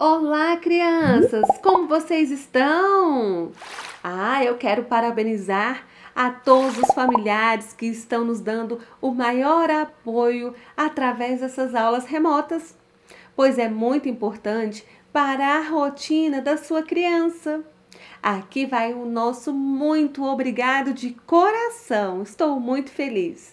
Olá, crianças! Como vocês estão? Ah, eu quero parabenizar a todos os familiares que estão nos dando o maior apoio através dessas aulas remotas, pois é muito importante para a rotina da sua criança. Aqui vai o nosso muito obrigado de coração. Estou muito feliz.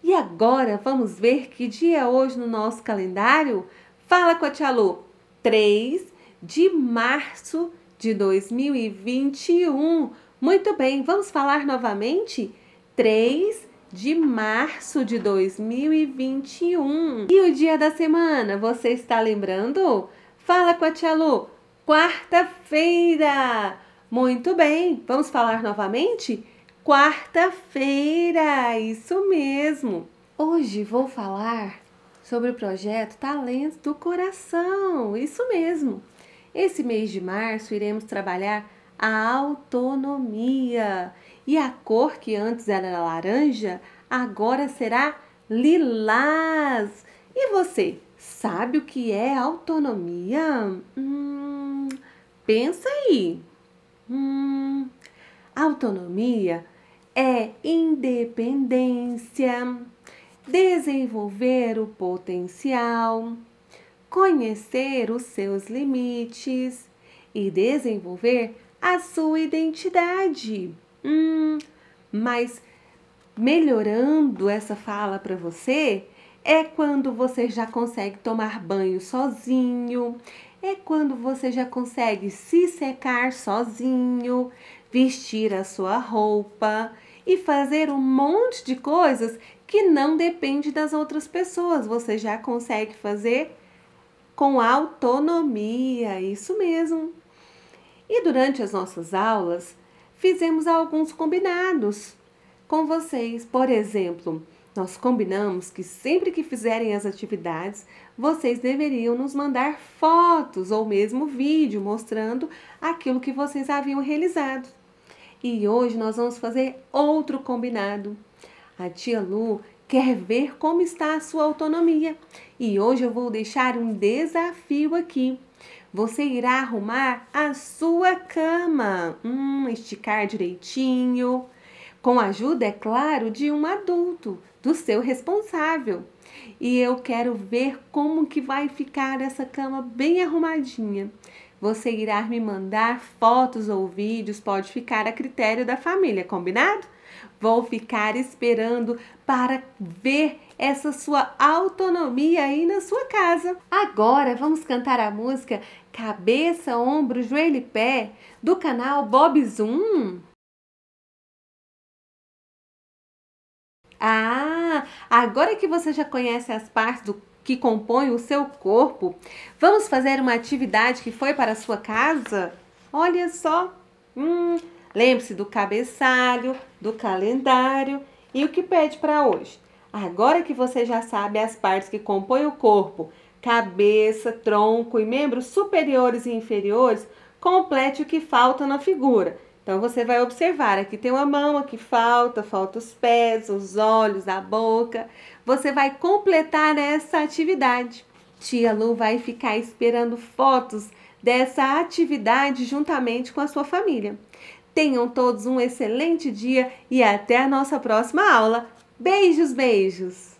E agora vamos ver que dia é hoje no nosso calendário? Fala com a Tia Lu. 3 de março de 2021. Muito bem, vamos falar novamente? 3 de março de 2021. E o dia da semana, você está lembrando? Fala com a tia Lu, quarta-feira. Muito bem, vamos falar novamente? Quarta-feira, isso mesmo. Hoje vou falar sobre o projeto Talentos do Coração. Isso mesmo! Esse mês de março iremos trabalhar a autonomia. E a cor que antes era laranja, agora será lilás. E você, sabe o que é autonomia? Hum, pensa aí. Hum, autonomia é independência desenvolver o potencial, conhecer os seus limites e desenvolver a sua identidade. Hum, mas melhorando essa fala para você é quando você já consegue tomar banho sozinho, é quando você já consegue se secar sozinho, vestir a sua roupa e fazer um monte de coisas que não depende das outras pessoas. Você já consegue fazer com autonomia, isso mesmo. E durante as nossas aulas, fizemos alguns combinados com vocês. Por exemplo, nós combinamos que sempre que fizerem as atividades, vocês deveriam nos mandar fotos ou mesmo vídeo mostrando aquilo que vocês haviam realizado e hoje nós vamos fazer outro combinado. A tia Lu quer ver como está a sua autonomia e hoje eu vou deixar um desafio aqui. Você irá arrumar a sua cama, hum, esticar direitinho, com a ajuda, é claro, de um adulto, do seu responsável. E eu quero ver como que vai ficar essa cama bem arrumadinha. Você irá me mandar fotos ou vídeos, pode ficar a critério da família, combinado? Vou ficar esperando para ver essa sua autonomia aí na sua casa. Agora vamos cantar a música Cabeça, Ombro, Joelho e Pé do canal Bob Zoom. Ah, agora que você já conhece as partes do que compõem o seu corpo, vamos fazer uma atividade que foi para a sua casa? Olha só! Hum, Lembre-se do cabeçalho, do calendário e o que pede para hoje. Agora que você já sabe as partes que compõem o corpo, cabeça, tronco e membros superiores e inferiores, complete o que falta na figura. Então você vai observar, aqui tem uma mão, aqui falta, falta os pés, os olhos, a boca. Você vai completar essa atividade. Tia Lu vai ficar esperando fotos dessa atividade juntamente com a sua família. Tenham todos um excelente dia e até a nossa próxima aula. Beijos, beijos!